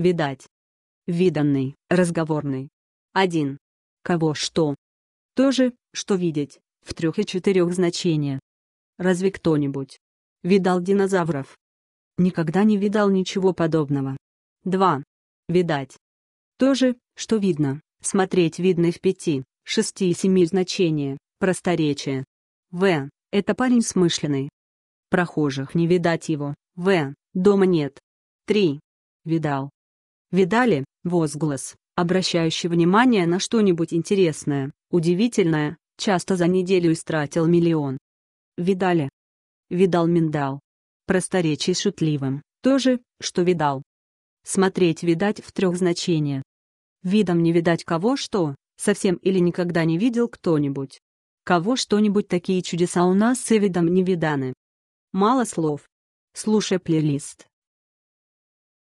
Видать. Виданный, разговорный. 1. Кого что? То же, что видеть, в трех и четырех значениях. Разве кто-нибудь видал динозавров? Никогда не видал ничего подобного. 2. Видать. То же, что видно, смотреть видно в пяти, шести и семи значения, просторечие. В. Это парень смышленный. Прохожих не видать его, В. Дома нет. 3. Видал. Видали? Возглас, обращающий внимание на что-нибудь интересное, удивительное, часто за неделю истратил миллион. Видали? Видал миндал. Просторечий шутливым, то же, что видал. Смотреть видать в трех значениях. Видом не видать кого что, совсем или никогда не видел кто-нибудь. Кого что-нибудь такие чудеса у нас и видом не виданы. Мало слов. Слушай плейлист.